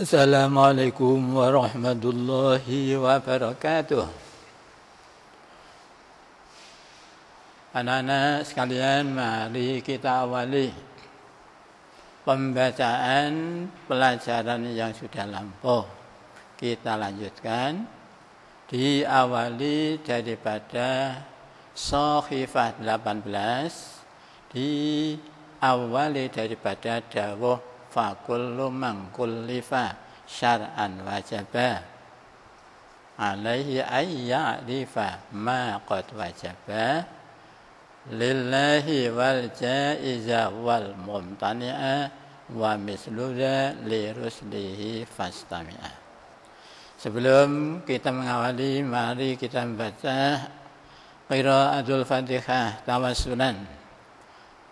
Assalamualaikum warahmatullahi wabarakatuh. Anak-anak sekalian, mari kita awali pembacaan pelajaran yang sudah lampau. Kita lanjutkan diawali daripada Sohifah 18 diawali daripada Dawah fakullu man kullifa syar'an wajaba alaihi ayya'rifa ma qad wajaba lillahi wal jaiza wal mumtani'a wa misluza li ruslihi fastami'a Sebelum kita mengawali, mari kita membaca Qira'atul Fatihah Tawassulan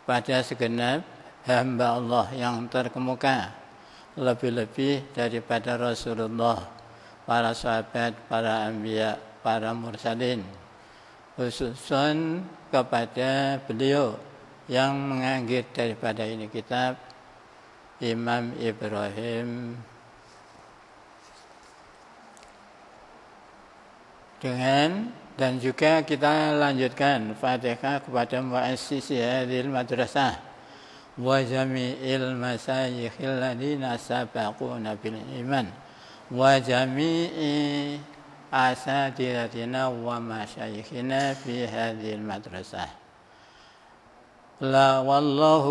pada segenap hamba Allah yang terkemuka lebih-lebih daripada Rasulullah, para sahabat, para anbiya, para mursalin. Khususun kepada beliau yang menganggir daripada ini kitab Imam Ibrahim dengan dan juga kita lanjutkan Fatihah kepada muassisi hadil madrasah وجميع المشايخ الذين سبقونا بالإيمان وجميع أساتذتنا ومشايخنا في هذه المدرسة لا والله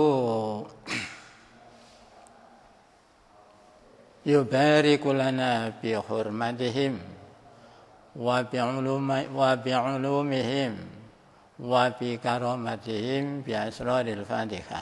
يبارك لنا بحرمتهم وبعلوم وبعلومهم وبكرامتهم بأسرار الفاتحة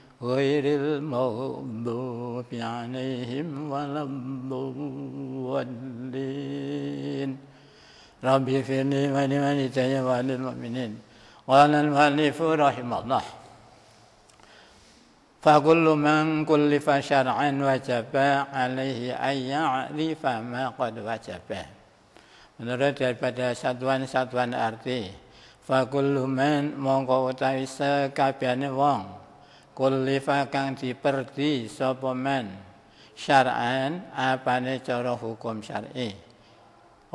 Wairil maudhu bi'anihim walabdu wadlin Rabbi firni mani mani tanya lil mu'minin Wa'ala al-mu'alifu rahimahullah Fakullu man kullifa syar'an wajaba alaihi ayya arifa ma qad wajaba Menurut daripada satuan-satuan arti Fakullu man mongko utawi sekabiani wong kulifa kang diperdi sapa men syar'an apane cara hukum syar'i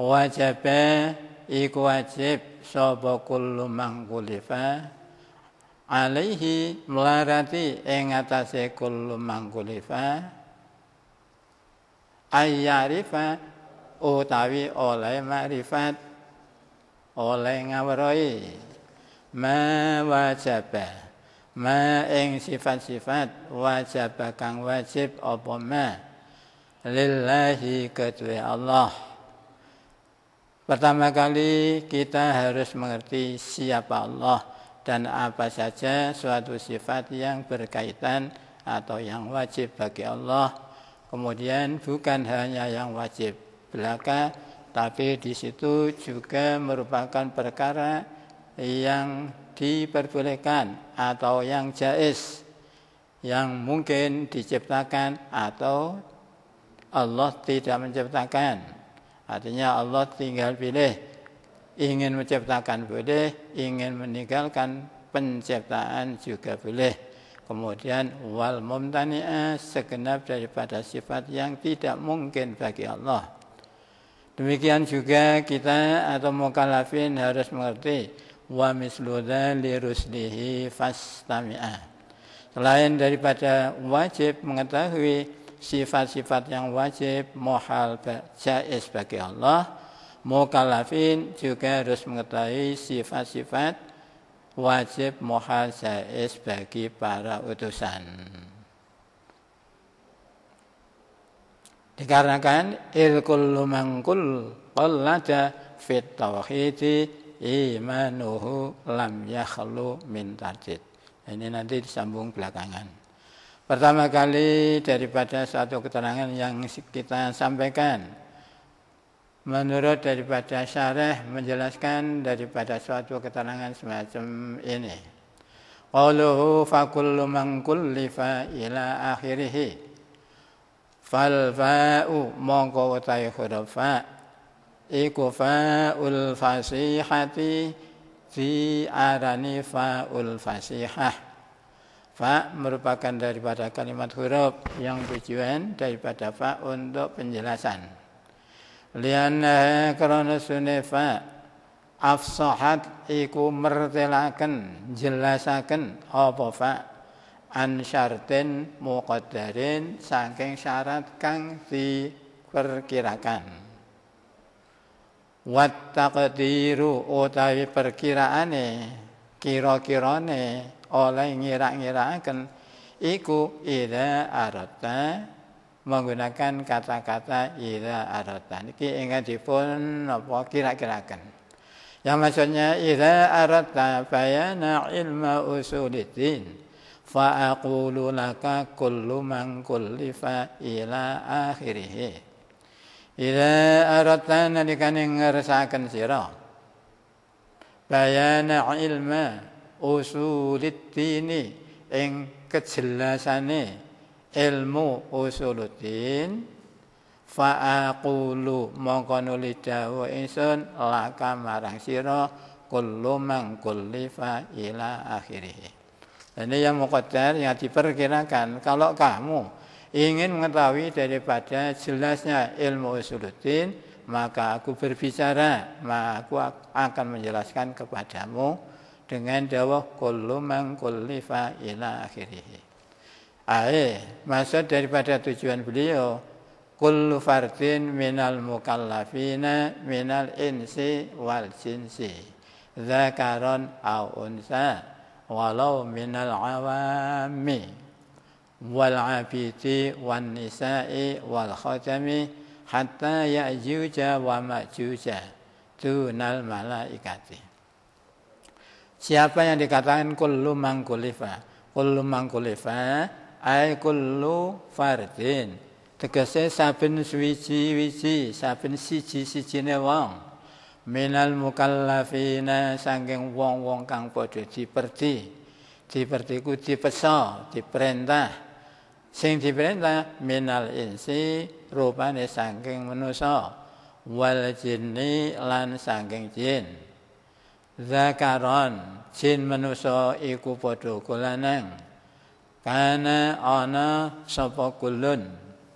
wajib iku wajib sapa kullu mang kulifa alaihi mlarati ing atase kullu mang kulifa ayarifa utawi oleh ma'rifat oleh ngawroi ma wajabah ma ing sifat-sifat wajib kang wajib apa ma lillahi kedua Allah Pertama kali kita harus mengerti siapa Allah dan apa saja suatu sifat yang berkaitan atau yang wajib bagi Allah. Kemudian bukan hanya yang wajib belaka, tapi di situ juga merupakan perkara yang diperbolehkan atau yang jais yang mungkin diciptakan atau Allah tidak menciptakan. Artinya Allah tinggal pilih ingin menciptakan boleh, ingin meninggalkan penciptaan juga boleh. Kemudian wal mumtani'ah segenap daripada sifat yang tidak mungkin bagi Allah. Demikian juga kita atau mukallafin harus mengerti wa mislu dzali rusdihi fastami'a. Selain daripada wajib mengetahui sifat-sifat yang wajib mohal jais bagi Allah, mukallafin juga harus mengetahui sifat-sifat wajib mohal jais bagi para utusan. Dikarenakan ilkul lumangkul qallada fit tauhidi imanuhu lam yakhlu min tarjid. Ini nanti disambung belakangan. Pertama kali daripada suatu keterangan yang kita sampaikan. Menurut daripada syarah menjelaskan daripada suatu keterangan semacam ini. Qaluhu fakullu man kullifa ila akhirih. Fal fa'u mongko utai huruf fa' Iku faul fasihati fi arani fa'ul fasihah fa merupakan daripada kalimat huruf yang tujuan daripada fa untuk penjelasan lianna karena sunne fa afsahat iku mertelaken jelasaken apa fa an syartin muqaddarin saking syarat kang diperkirakan Wat taqdiru utawi perkiraane kira-kirane oleh ngira-ngiraaken iku ida arata menggunakan kata-kata ida arata. Niki ingkang dipun apa kira-kiraken. Yang maksudnya ida arata bayana ilma usulidin fa aqulu laka kullu man kullifa ila akhirih. Ila aratta nalikane ngersakaken sira bayana ilma usuliddini ing kejelasane ilmu usuluddin faaqulu mongko nuli dawuh ingsun laka marang siro kullu mang kullifa ila akhirih ini yang muqaddar yang diperkirakan kalau kamu ingin mengetahui daripada jelasnya ilmu usuluddin, maka aku berbicara, maka aku akan menjelaskan kepadamu dengan dawah kullu man ila akhirih. Ae, maksud daripada tujuan beliau kullu fardin minal mukallafina minal insi wal jinsi zakaron au unsa walau minal awami wal abidi wan nisa'i wal khatami hatta ya'juja wa ma'juja mala malaikati. Siapa yang dikatakan kullu mangkulifa? Kullu mangkulifa ay kullu fardin. Tegese saben suwiji-wiji, saben siji-sijine wong minal mukallafina sangking wong-wong kang padha diperti. Diperti ku dipeso, diperintah sing diperintah minal insi rupane saking manusa wal jinni lan saking jin zakaron jin manusa iku padha kulaneng kana ana sapa kulun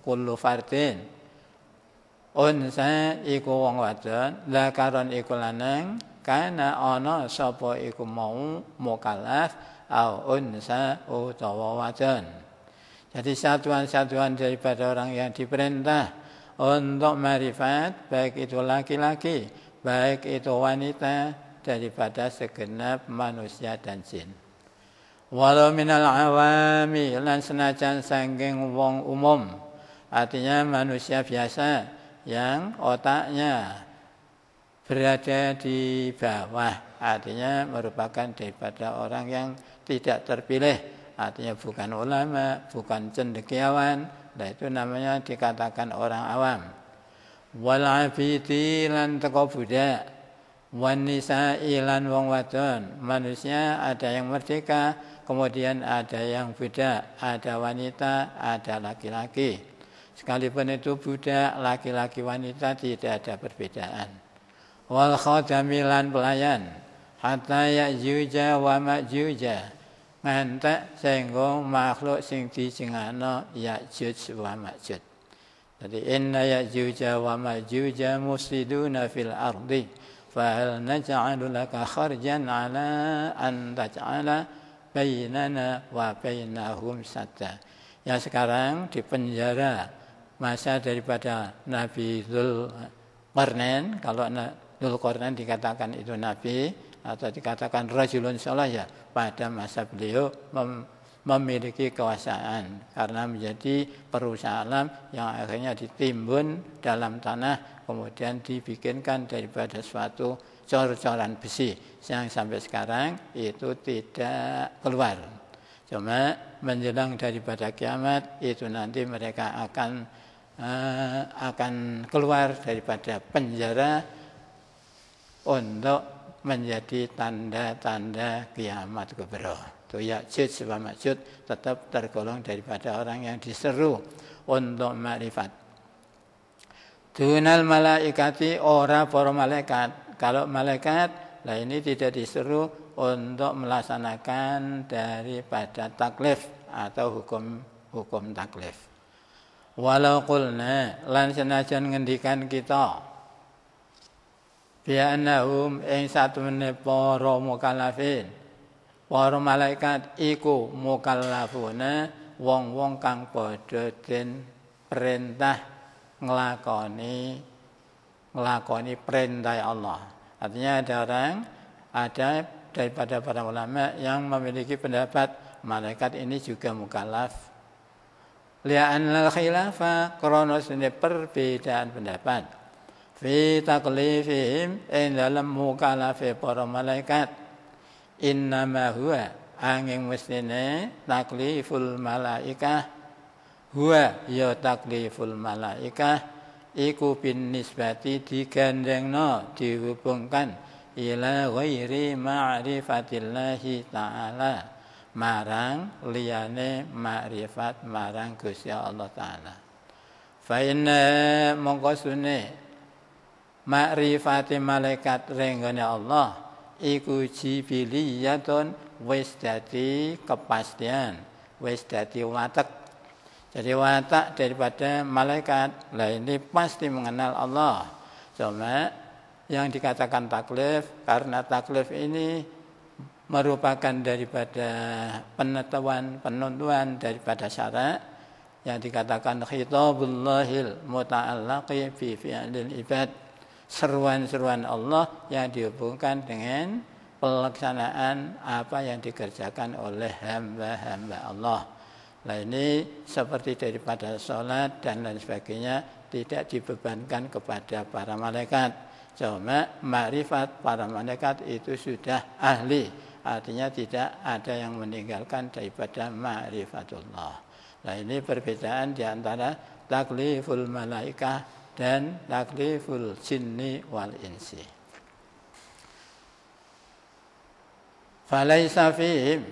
kullu fardin unsa iku wong wadon zakaron iku lanang kana ana sapa iku mau mukallaf au unsa utawa wadon Jadi satuan-satuan daripada orang yang diperintah untuk marifat, baik itu laki-laki, baik itu wanita, daripada segenap manusia dan jin. Walau minal awami lan senajan sangking wong umum, artinya manusia biasa yang otaknya berada di bawah, artinya merupakan daripada orang yang tidak terpilih Artinya bukan ulama, bukan cendekiawan. dan nah, itu namanya dikatakan orang awam. Wal abidi lan teko budak. Wan nisa'i wong wadon. Manusia ada yang merdeka, kemudian ada yang budak, ada wanita, ada laki-laki. Sekalipun itu budak, laki-laki wanita tidak ada perbedaan. Wal khadamilan pelayan. Hatta ya'juja wa ma'juja ngantek senggo makhluk sing dicengakno Ya'juj wa Ma'juj. Jadi inna Ya'juj wa Ma'juj mufsiduna fil ardi fahal naj'alu laka kharjan ala an taj'ala bainana wa bainahum sadda. Yang sekarang di penjara masa daripada Nabi Dzulqarnain kalau Dzulqarnain dikatakan itu nabi atau dikatakan rajulun sholah ya pada masa beliau mem memiliki kekuasaan karena menjadi perusahaan alam yang akhirnya ditimbun dalam tanah kemudian dibikinkan daripada suatu cor-coran besi yang sampai sekarang itu tidak keluar cuma menjelang daripada kiamat itu nanti mereka akan uh, akan keluar daripada penjara untuk menjadi tanda-tanda kiamat kubro. Itu Ya'jud sebab Ma'jud tetap tergolong daripada orang yang diseru untuk ma'rifat. Dunal malaikati ora para malaikat. Kalau malaikat, lah ini tidak diseru untuk melaksanakan daripada taklif atau hukum hukum taklif. Walau kulna lan senajan ngendikan kita biannahum annahum ing satemene para mukallafin para malaikat iku mukallafuna wong-wong kang padha den perintah nglakoni nglakoni perintah Allah artinya ada orang ada daripada para ulama yang memiliki pendapat malaikat ini juga mukallaf al khilafa kronos ini perbedaan pendapat fi taklifihim ing dalam fi para malaikat innama huwa angin mestine takliful malaikah huwa ya takliful malaikah iku bin nisbati digandengno dihubungkan ila ghairi ma'rifatillahi ta'ala marang liyane ma'rifat marang Gusti Allah taala fa inna mongko Ma'rifati malaikat renggone Allah iku jibiliyatun wis dadi kepastian, wis dadi watak. Jadi watak daripada malaikat lah ini pasti mengenal Allah. Cuma yang dikatakan taklif karena taklif ini merupakan daripada penetuan penentuan daripada syarat yang dikatakan khitabullahil muta'allaqi fi fi'lil ibad seruan-seruan Allah yang dihubungkan dengan pelaksanaan apa yang dikerjakan oleh hamba-hamba Allah. Nah ini seperti daripada sholat dan lain sebagainya tidak dibebankan kepada para malaikat. Cuma marifat para malaikat itu sudah ahli. Artinya tidak ada yang meninggalkan daripada ma'rifatullah. Nah ini perbedaan di antara takliful malaikah dan takliful jinni wal insi. Falaisa fihim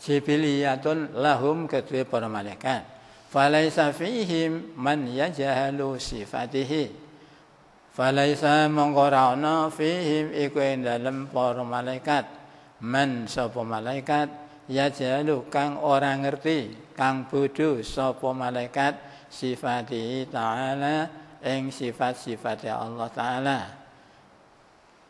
jibiliyatun lahum kedua para malaikat. Falaisa fihim man yajahalu sifatihi. Falaisa mengkorana fihim iku dalam para malaikat. Man sapa malaikat yajahalu kang orang ngerti, kang bodho sapa malaikat sifatihi ta'ala ing sifat sifat Allah taala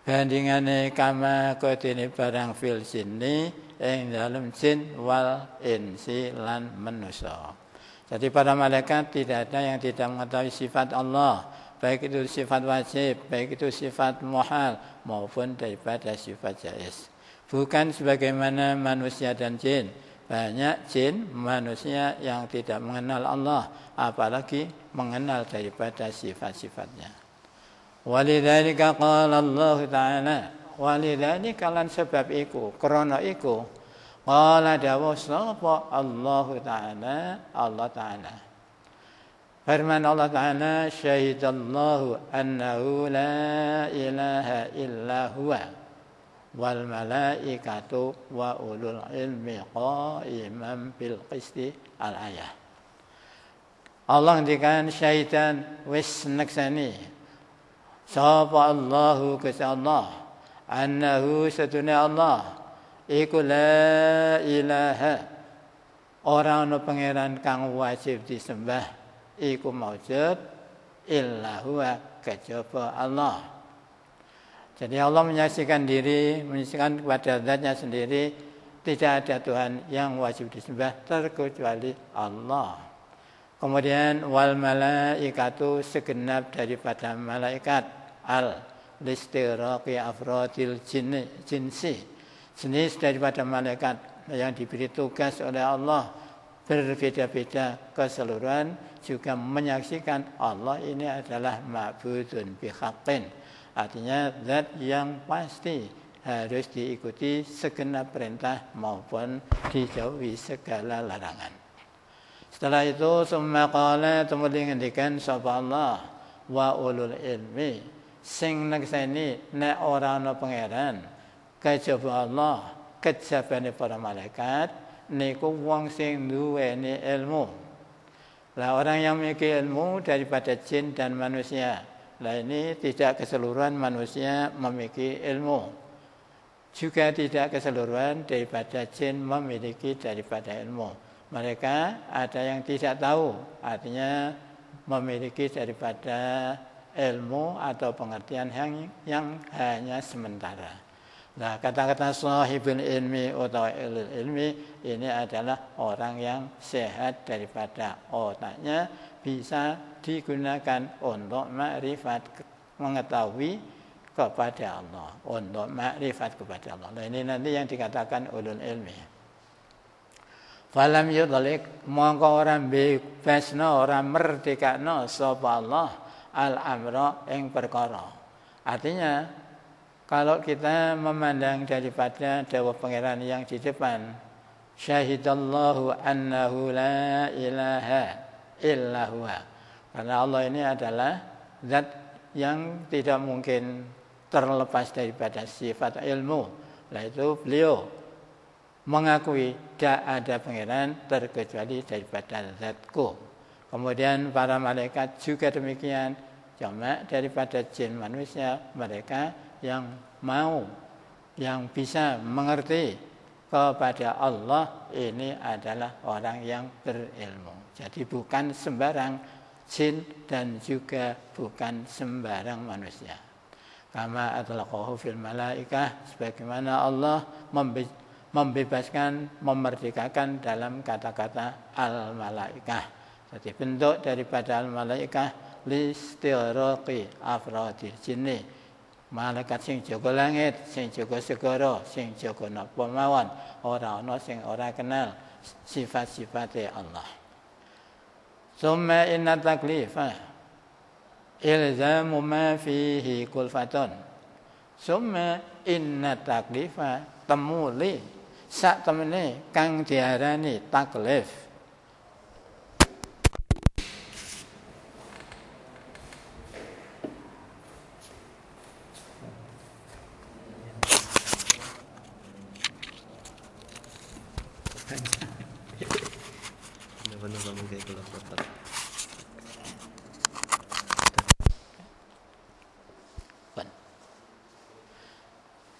bandingane kama kodene barang fil sini ing dalam jin wal insi lan manusia jadi para malaikat tidak ada yang tidak mengetahui sifat Allah baik itu sifat wajib baik itu sifat muhal maupun daripada sifat jais bukan sebagaimana manusia dan jin banyak jin manusia yang tidak mengenal Allah apalagi mengenal daripada sifat-sifatnya. Walidzalika qala Allah Ta'ala walidzalika lan sebab iku krana iku qala dawu sapa Allah Ta'ala Allah Ta'ala. Firman Allah Ta'ala syahidallahu annahu la ilaha illa huwa wal malaikatu wa ulul ilmi qaiman bil qisti al ayah Allah ngendikan syaitan wis naksani sapa Allahu Gusti Allah annahu satuna Allah iku la ilaha ora ana pangeran kang wajib disembah iku maujud illahu huwa Allah jadi Allah menyaksikan diri, menyaksikan kepada zatnya sendiri, tidak ada Tuhan yang wajib disembah terkecuali Allah. Kemudian wal malaikatu segenap daripada malaikat al listiraqi afrodil jinsi jenis daripada malaikat yang diberi tugas oleh Allah berbeda-beda keseluruhan juga menyaksikan Allah ini adalah ma'budun bihaqin. Artinya zat yang pasti harus diikuti segenap perintah maupun dijauhi segala larangan. Setelah itu semua kala tumbuh dengan sapa Allah wa ulul ilmi sing nekseni ne orang no pangeran kejaba Allah kejabane para malaikat niku wong sing duweni ilmu. Lah orang yang memiliki ilmu daripada jin dan manusia Nah ini tidak keseluruhan manusia memiliki ilmu. Juga tidak keseluruhan daripada jin memiliki daripada ilmu. Mereka ada yang tidak tahu, artinya memiliki daripada ilmu atau pengertian yang, yang hanya sementara. Nah kata-kata sahibul ilmi atau ilmi ini adalah orang yang sehat daripada otaknya bisa digunakan untuk makrifat mengetahui kepada Allah, untuk makrifat kepada Allah. Nah, ini nanti yang dikatakan ulul ilmi. Falam yudhalik mongko orang bebasna orang merdekakno sapa Allah al amra ing perkara. Artinya kalau kita memandang daripada dakwah pangeran yang di depan syahidallahu annahu la ilaha illa Karena Allah ini adalah zat yang tidak mungkin terlepas daripada sifat ilmu. Nah itu beliau mengakui tidak ada pangeran terkecuali daripada zatku. Kemudian para malaikat juga demikian. Cuma daripada jin manusia mereka yang mau, yang bisa mengerti kepada Allah ini adalah orang yang berilmu. Jadi bukan sembarang jin dan juga bukan sembarang manusia. Kama atlaqahu fil malaikah sebagaimana Allah membe membebaskan, memerdekakan dalam kata-kata al-malaikah. Jadi bentuk daripada al-malaikah listiraqi afradil jinni Malaikat sing jaga langit, sing jaga segara, sing jaga napa mawon, ora ana sing ora kenal sifat-sifate Allah. Summa inna taklifa ilzamu ma fihi kulfatun. Summa inna taklifa temuli sak temene kang diarani taklif.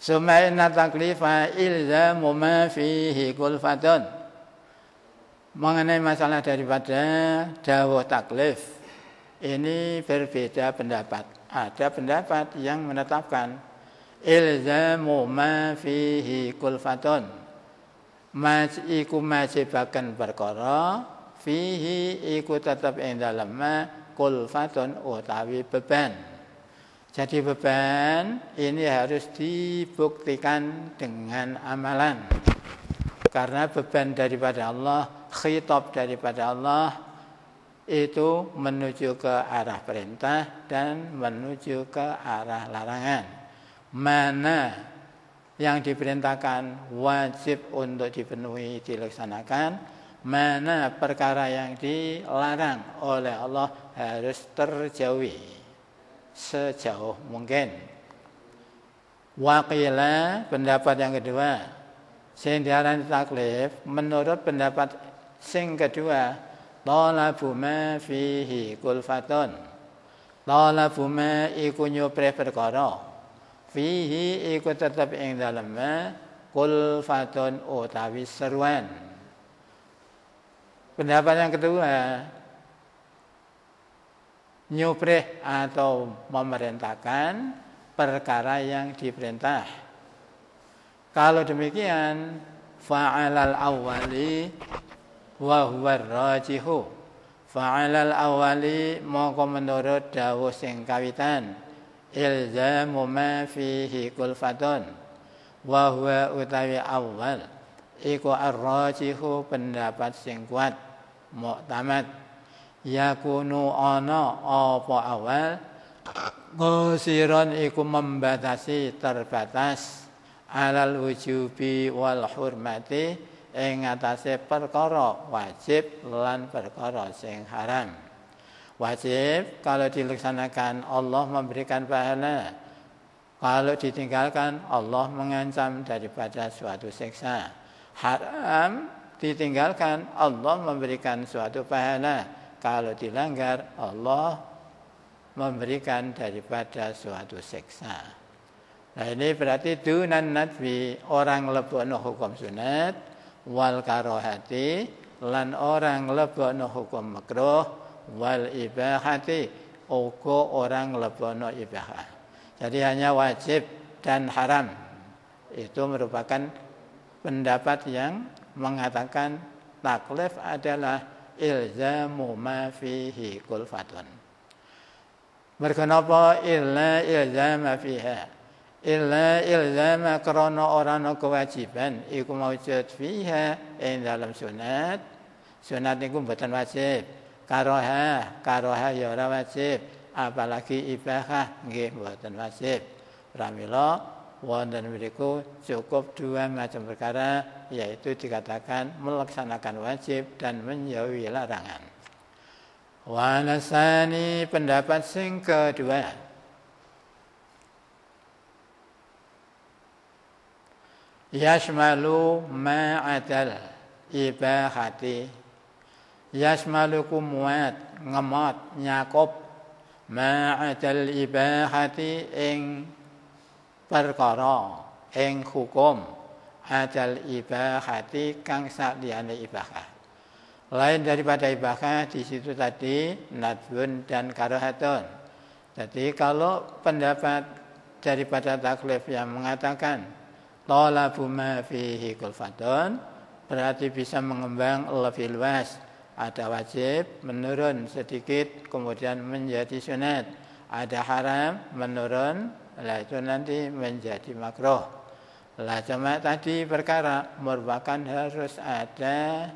Suma inna taklifa ilzamu muma fihi kulfatun. Mengenai masalah daripada dakwah taklif. Ini berbeda pendapat. Ada pendapat yang menetapkan ilzamu muma fihi kulfatun. Mas iku majibakan perkara fihi iku tetap indalama dalem kulfatun utawi beban. Jadi beban ini harus dibuktikan dengan amalan. Karena beban daripada Allah, khitab daripada Allah itu menuju ke arah perintah dan menuju ke arah larangan. Mana yang diperintahkan wajib untuk dipenuhi, dilaksanakan. Mana perkara yang dilarang oleh Allah harus terjauhi sejauh mungkin. Wakila pendapat yang kedua. Sing diarani taklif menurut pendapat sing kedua talabu ma fihi kulfatun. Talabu ma iku nyupre perkara. Fihi iku tetep ing dalam ma kulfatun utawi seruan. Pendapat yang kedua, nyubrih atau memerintahkan perkara yang diperintah. Kalau demikian, fa'alal awali wa huwa rajihu. Fa'alal awali moko menurut dawuh sing kawitan ilzamu ma fihi kulfatun wa huwa utawi awal iku ar-rajihu pendapat sing kuat muktamad yakunu ana apa awal Musiran iku membatasi terbatas alal wujubi wal hurmati ing atase perkara wajib lan perkara sing haram. Wajib kalau dilaksanakan Allah memberikan pahala. Kalau ditinggalkan Allah mengancam daripada suatu siksa. Haram ditinggalkan Allah memberikan suatu pahala kalau dilanggar Allah memberikan daripada suatu seksa. Nah ini berarti dunan nadwi orang no hukum sunat wal karohati lan orang no hukum makroh wal ibahati oko orang no ibahah. Jadi hanya wajib dan haram itu merupakan pendapat yang mengatakan taklif adalah ilzamu ma fihi kulfatun. Mereka napa illa ilzama fiha. Illa ilzama krono orana kewajiban iku maujud fiha ing dalam sunat. Sunat ini mboten wajib. Karoha, karoha ya wajib. Apalagi ibahah nggih mboten wajib. Wan dan wiriku cukup dua macam perkara yaitu dikatakan melaksanakan wajib dan menjauhi larangan. Wanasani pendapat sing kedua. Yasmalu ma'adal ibahati Yasmalu muat ngemot nyakup ma'adal ibahati ing perkara ing hukum adal ibahati kang saliyane ibahah. Lain daripada ibahah di situ tadi nadbun dan karahatun. Jadi kalau pendapat daripada taklif yang mengatakan tolabu ma fihi kulfatun berarti bisa mengembang lebih luas. Ada wajib menurun sedikit kemudian menjadi sunat. Ada haram menurun lah itu nanti menjadi makroh Lah cuma tadi perkara merupakan harus ada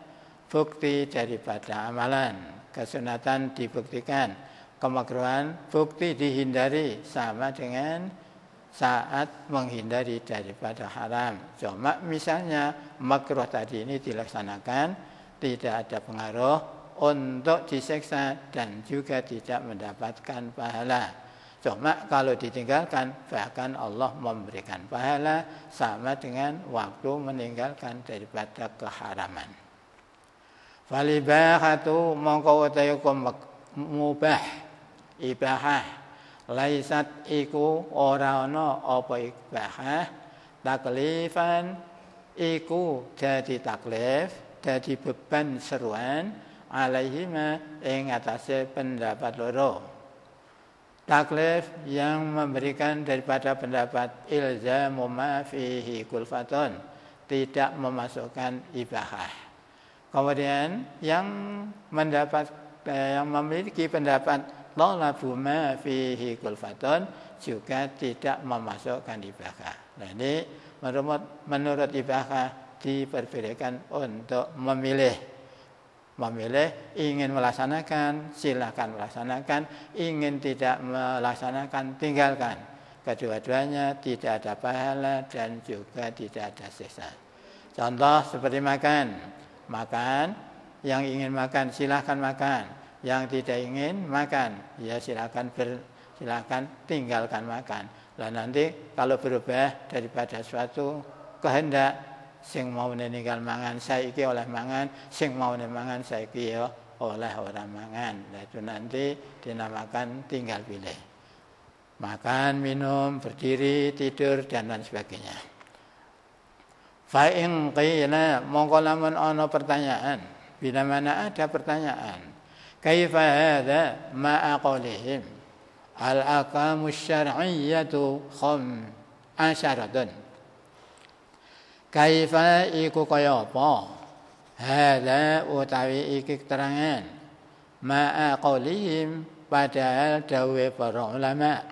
bukti daripada amalan. Kesunatan dibuktikan, kemakruhan bukti dihindari sama dengan saat menghindari daripada haram. Cuma misalnya makruh tadi ini dilaksanakan tidak ada pengaruh untuk diseksa dan juga tidak mendapatkan pahala. Cuma kalau ditinggalkan bahkan Allah memberikan pahala sama dengan waktu meninggalkan daripada keharaman. Falibahatu mongko mubah ibahah laisat iku ora ana apa ibahah taklifan iku jadi taklif jadi beban seruan alaihima ing atase pendapat loro taklif yang memberikan daripada pendapat ilzamu ma fihi kulfatun tidak memasukkan ibahah. Kemudian yang mendapat eh, yang memiliki pendapat talabu ma fihi kulfatun juga tidak memasukkan ibahah. Nah, ini menurut menurut ibahah diperbedakan untuk memilih memilih ingin melaksanakan silahkan melaksanakan ingin tidak melaksanakan tinggalkan kedua-duanya tidak ada pahala dan juga tidak ada sisa contoh seperti makan makan yang ingin makan silahkan makan yang tidak ingin makan ya silahkan ber, silahkan tinggalkan makan lah nanti kalau berubah daripada suatu kehendak sing mau ninggal mangan saiki oleh mangan sing mau mangan saiki ya oleh orang mangan nah, itu nanti dinamakan tinggal pilih makan minum berdiri tidur dan lain sebagainya fa in qila ono lamun pertanyaan bila mana ada pertanyaan kaifa hadza ma aqalihim al aqamu syar'iyyatu khum asyaratun Kaifa iku kaya apa? hadza utawi iki keterangan ma qaulihim padahal dawuhe para ulama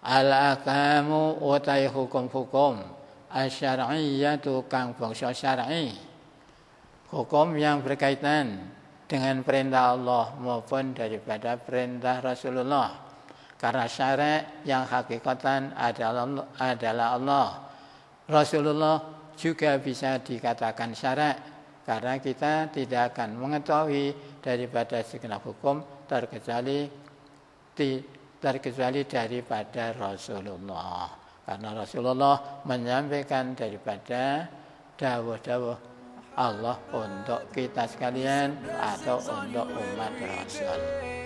al akamu utai hukum-hukum asyariyatu kang bangsa syar'i hukum yang berkaitan dengan perintah Allah maupun daripada perintah Rasulullah karena syarat yang hakikatan adalah adalah Allah Rasulullah juga bisa dikatakan syarat karena kita tidak akan mengetahui daripada segenap hukum terkecuali di, terkecuali daripada Rasulullah karena Rasulullah menyampaikan daripada dawah-dawah Allah untuk kita sekalian atau untuk umat Rasul.